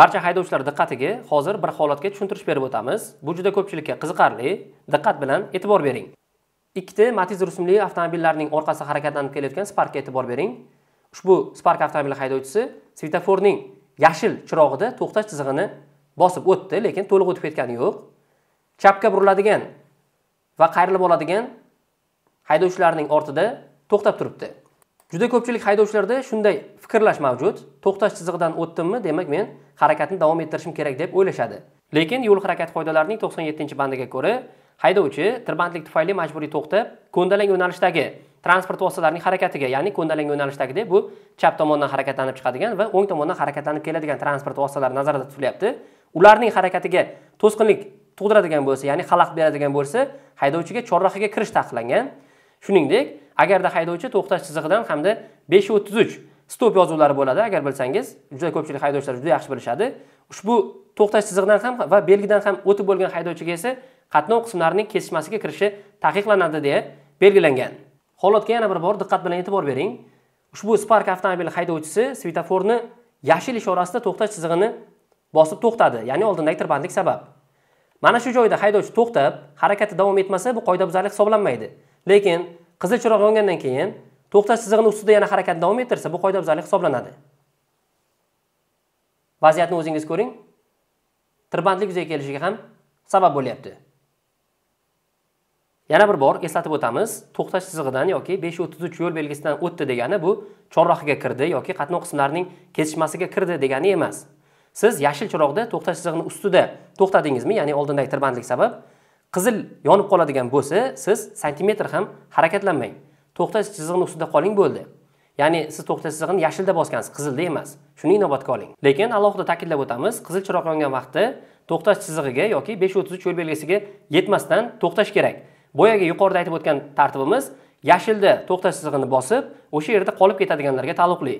barcha haydovchilar diqqatiga hozir bir holatga tushuntirish berib o'tamiz bu juda ko'pchilikka qiziqarli diqqat bilan e'tibor bering ikkita matiz rusumli avtomobillarning orqasi harakatlanib kelayotgan sparkka e'tibor bering ushbu spark avtomobili haydovchisi svetoforning yashil chirog'ida to'xtash chizig'ini bosib o'tdi lekin to'liq o'tib ketgani yo'q chapga buriladigan va qayrilib oladigan haydovchilarning ortida to'xtab turibdi juda ko'pchilik haydovchilarda shunday fikrlash mavjud to'xtash chizig'idan o'tdimmi demak men harakatni davom ettirishim kerak deb o'ylashadi lekin yo'l harakati qoidalarining to'qson yettinchi bandiga ko'ra haydovchi tirbandlik tufayli majburiy to'xtab ko'ndalang yo'nalishdagi transport vositalarining harakatiga ya'ni ko'ndalang deb bu chap tomondan harakatlanib chiqadigan va o'ng tomondan harakatlanib keladigan transport vositalari nazarda tutilyapti ularning harakatiga to'sqinlik tug'diradigan bo'lsa ya'ni xalaqit beradigan bo'lsa haydovchiga chorrahaga kirish taqiqlangan shuningdek agarda haydovchi to'xtash chizig'idan hamda besh o'ttiz uch stop yozuvlari bo'ladi agar bilsangiz juda ko'pchilik haydovchilar juda yaxshi bilishadi ushbu to'xtash chizig'idan ham va belgidan ham o'tib bo'lgan haydovchiga esa qatnov qismlarining kesishmasiga kirishi taqiqlanadi deya belgilangan holatga yana bir bor diqqat bilan e'tibor bering ushbu spark avtomobili haydovchisi svetoforni yashil ishorasida to'xtash chizig'ini bosib to'xtadi ya'ni oldindagi tirbandlik sabab mana shu joyda haydovchi to'xtab harakati davom etmasa bu qoidabuzarlik hisoblanmaydi lekin qizil chiroq yongandan keyin to'xtash chizig'ini ustida yana harakat davom ettirsa bu qoida hisoblanadi vaziyatni o'zingiz ko'ring tirbandlik yuzaga kelishiga ham sabab bo'lyapti yana bir bor eslatib o'tamiz to'xtash chizig'idan yoki besh o'ttiz uch yo'l belgisidan o'tdi degani bu chorrahaga kirdi yoki qatnov qismlarining kesishmasiga kirdi degani emas siz yashil chiroqda to'xtash chizig'ini ustida to'xtadingizmi ya'ni oldindagi tirbandlik sabab qizil yonib qoladigan bo'lsa siz santimetr ham harakatlanmang to'xtash chizig'ini ustida qoling bo'ldi ya'ni siz to'xtash chizig'ini yashilda bosgansiz qizilda emas shuni inobatga oling lekin alohida ta'kidlab o'tamiz qizil chiroq yongan vaqtda to'xtash chizig'iga yoki besh o'ttiz uch yo'l belgisiga yetmasdan to'xtash kerak boyagi yuqorida aytib o'tgan tartibimiz yashilda to'xtash chizig'ini bosib o'sha yerda qolib ketadiganlarga taalluqli